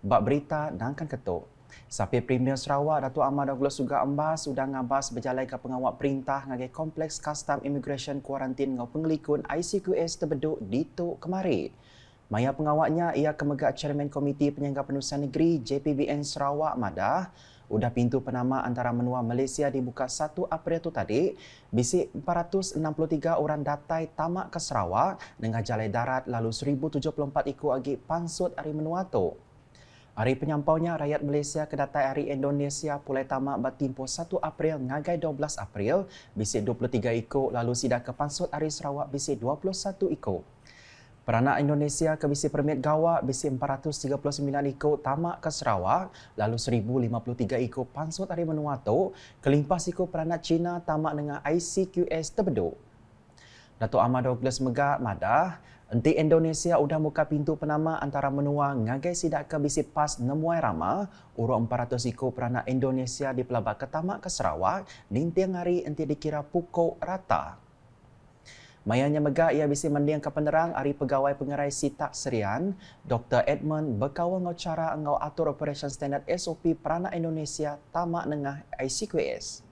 Bak berita dan kan ketuk. Sapi Premier Sarawak, Datuk Ahmad Abdullah Suga Ambas, sudah ngabas berjalan ke pengawal perintah ngagai Kompleks Custom Immigration Quarantine ngau pengelikun ICQS terbeduk di tu kemari. Maya pengawalnya ia kemegak Chairman Komiti Penyangga Penusian Negeri JPBN Sarawak Madah, Udah pintu penama antara menua Malaysia dibuka 1 April tu tadi, bisik 463 orang datai tamak ke Sarawak dengan jalan darat lalu 1,074 ikut agi pangsut dari menua tu. Hari penyampaunya rakyat Malaysia ke data hari Indonesia pulai tamak bertimpu 1 April ngagai 12 April bisi 23 iko lalu sida ke pansut hari Sarawak bisi 21 iko. Peranak Indonesia ke bisi permit gawa bisi 439 iko tamak ke Sarawak lalu 1053 iko pansut hari Menuato kelimpas iko peranak Cina tamak dengan ICQS terbeduk. Dato' Ahmad Douglas Megat Madah, Enti Indonesia udah muka pintu penama antara menua ngagai sidak ke bisi pas nemuai rama urut 400 iku perana Indonesia di pelabak ketamak ke Sarawak ninting hari enti dikira pukul rata. Mayanya megah ia bisi mendiang ke penerang hari pegawai pengerai sitak serian Dr. Edmund berkawal ngau cara ngau atur operation standard SOP perana Indonesia tamak nengah ICQS.